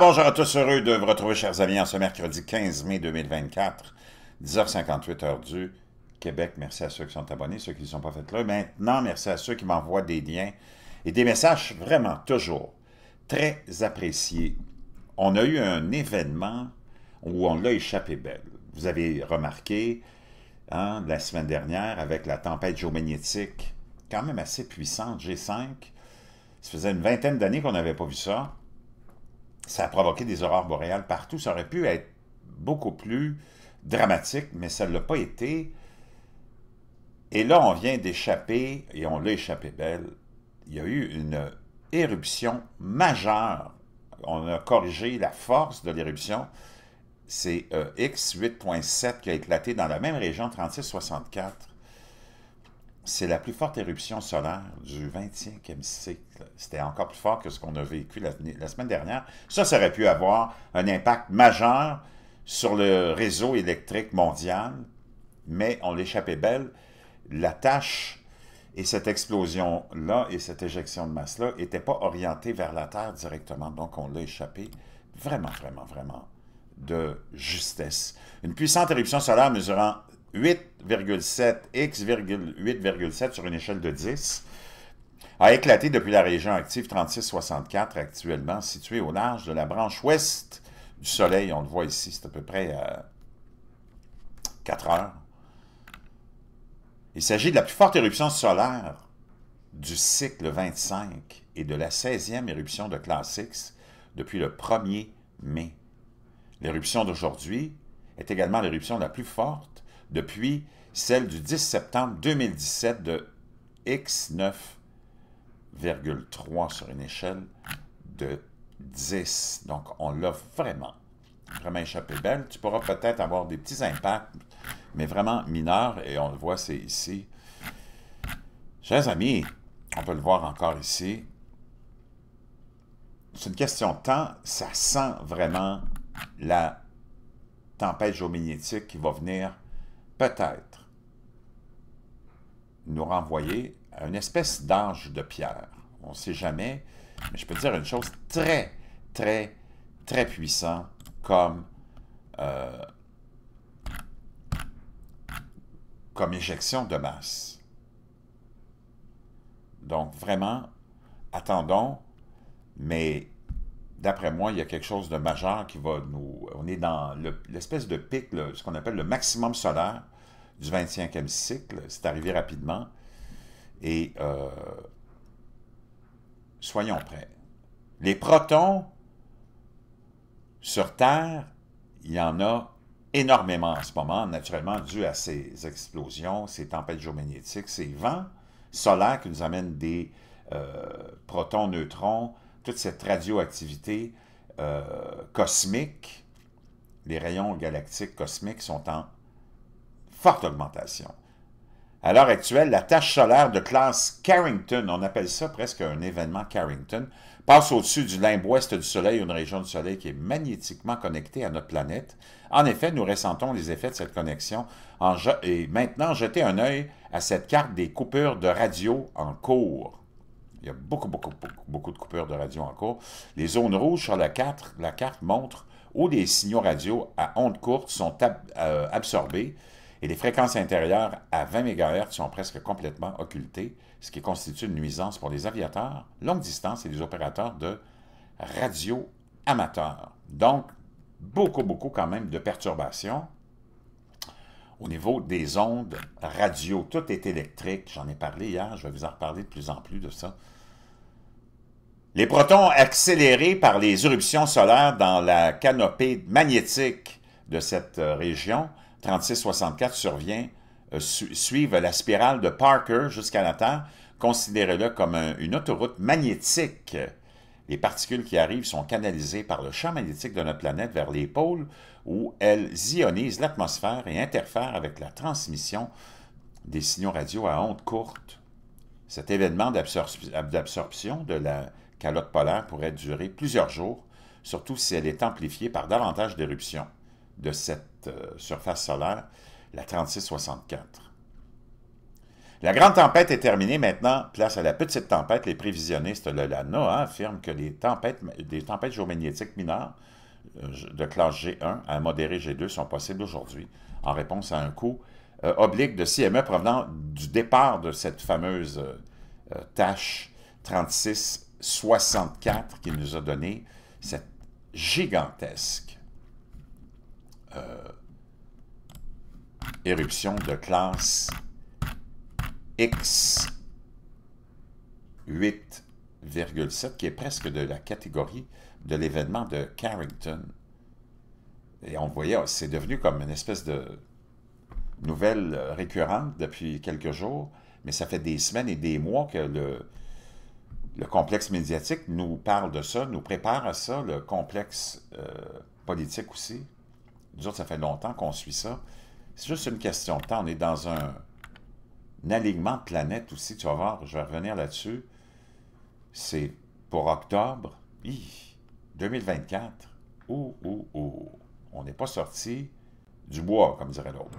bonjour à tous, heureux de vous retrouver, chers amis, en ce mercredi 15 mai 2024, 10h58, heure du Québec. Merci à ceux qui sont abonnés, ceux qui ne sont pas fait là. Maintenant, merci à ceux qui m'envoient des liens et des messages vraiment toujours très appréciés. On a eu un événement où on l'a échappé belle. Vous avez remarqué, hein, la semaine dernière, avec la tempête géomagnétique, quand même assez puissante, G5, ça faisait une vingtaine d'années qu'on n'avait pas vu ça ça a provoqué des aurores boréales partout. Ça aurait pu être beaucoup plus dramatique, mais ça ne l'a pas été. Et là, on vient d'échapper, et on l'a échappé belle, il y a eu une éruption majeure. On a corrigé la force de l'éruption. C'est euh, X8.7 qui a éclaté dans la même région, 3664 c'est la plus forte éruption solaire du 25e siècle. C'était encore plus fort que ce qu'on a vécu la, semaine dernière. Ça, ça aurait pu avoir un impact majeur sur le réseau électrique mondial, mais on l'échappait belle. La tâche et cette explosion-là et cette éjection de masse-là n'étaient pas orientées vers la Terre directement, donc on l'a échappé vraiment, vraiment, vraiment de justesse. Une puissante éruption solaire mesurant 8,7, x 8,7 sur une échelle de 10, a éclaté depuis la région active 3664 actuellement, située au large de la branche ouest du Soleil. On le voit ici, c'est à peu près à euh, 4 heures. Il s'agit de la plus forte éruption solaire du cycle 25 et de la 16e éruption de classe X depuis le 1er mai. L'éruption d'aujourd'hui est également l'éruption la plus forte depuis celle du 10 septembre 2017 de x9,3 sur une échelle de 10. Donc, on l'a vraiment, vraiment échappé belle. Tu pourras peut-être avoir des petits impacts, mais vraiment mineurs, et on le voit, c'est ici. Chers amis, on peut le voir encore ici. C'est une question de temps. Ça sent vraiment la tempête géomagnétique qui va venir peut-être nous renvoyer à une espèce d'ange de pierre. On ne sait jamais, mais je peux dire une chose très, très, très puissante comme, euh, comme éjection de masse. Donc vraiment, attendons, mais d'après moi, il y a quelque chose de majeur qui va nous... On est dans l'espèce de pic, ce qu'on appelle le maximum solaire du 25e cycle. C'est arrivé rapidement. Et euh, soyons prêts. Les protons sur Terre, il y en a énormément en ce moment, naturellement dû à ces explosions, ces tempêtes géomagnétiques, ces vents solaires qui nous amènent des euh, protons, neutrons, toute cette radioactivité euh, cosmique, les rayons galactiques cosmiques sont en forte augmentation. À l'heure actuelle, la tâche solaire de classe Carrington, on appelle ça presque un événement Carrington, passe au-dessus du limbe ouest du Soleil, une région du Soleil qui est magnétiquement connectée à notre planète. En effet, nous ressentons les effets de cette connexion. et maintenant, jetez un œil à cette carte des coupures de radio en cours. Il y a beaucoup, beaucoup, beaucoup, de coupures de radio encore. Les zones rouges sur la carte, montrent carte montre où les signaux radio à ondes courtes sont euh, absorbés et les fréquences intérieures à 20 MHz sont presque complètement occultées, ce qui constitue une nuisance pour les aviateurs, longue distance et les opérateurs de radio amateurs. Donc, beaucoup, beaucoup quand même de perturbations au niveau des ondes radio. Tout est électrique. J'en ai parlé hier, je vais vous en reparler de plus en plus de ça. Les protons accélérés par les éruptions solaires dans la canopée magnétique de cette euh, région, 3664, survient, euh, suivent la spirale de Parker jusqu'à la Terre. Considérez-le comme une autoroute magnétique les particules qui arrivent sont canalisées par le champ magnétique de notre planète vers les pôles où elles ionisent l'atmosphère et interfèrent avec la transmission des signaux radio à ondes courtes. Cet événement d'absorption de la calotte polaire pourrait durer plusieurs jours, surtout si elle est amplifiée par davantage d'éruptions de cette euh, surface solaire, la 3664. La grande tempête est terminée. Maintenant, place à la petite tempête. Les prévisionnistes de NOAA affirment que les tempêtes, des tempêtes géomagnétiques mineures euh, de classe G1 à modérée G2 sont possibles aujourd'hui en réponse à un coût euh, oblique de CME provenant du départ de cette fameuse euh, tâche 3664 qui nous a donné cette gigantesque éruption de classe x 8,7, qui est presque de la catégorie de l'événement de Carrington. Et on voyait, c'est devenu comme une espèce de nouvelle récurrente depuis quelques jours, mais ça fait des semaines et des mois que le, le complexe médiatique nous parle de ça, nous prépare à ça, le complexe euh, politique aussi. Nous autres, ça fait longtemps qu'on suit ça. C'est juste une question de temps. On est dans un, alignement planète aussi, tu vas voir, je vais revenir là-dessus, c'est pour octobre 2024. Ouh, ouh, ouh. On n'est pas sorti du bois, comme dirait l'autre.